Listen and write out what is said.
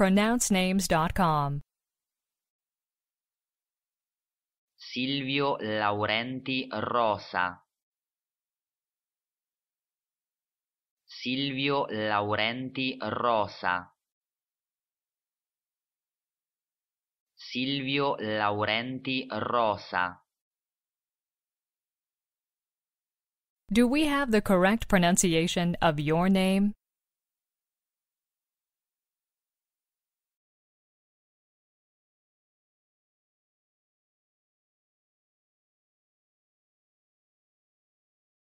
pronouncenames.com. Silvio Laurenti Rosa. Silvio Laurenti Rosa. Silvio Laurenti Rosa. Do we have the correct pronunciation of your name?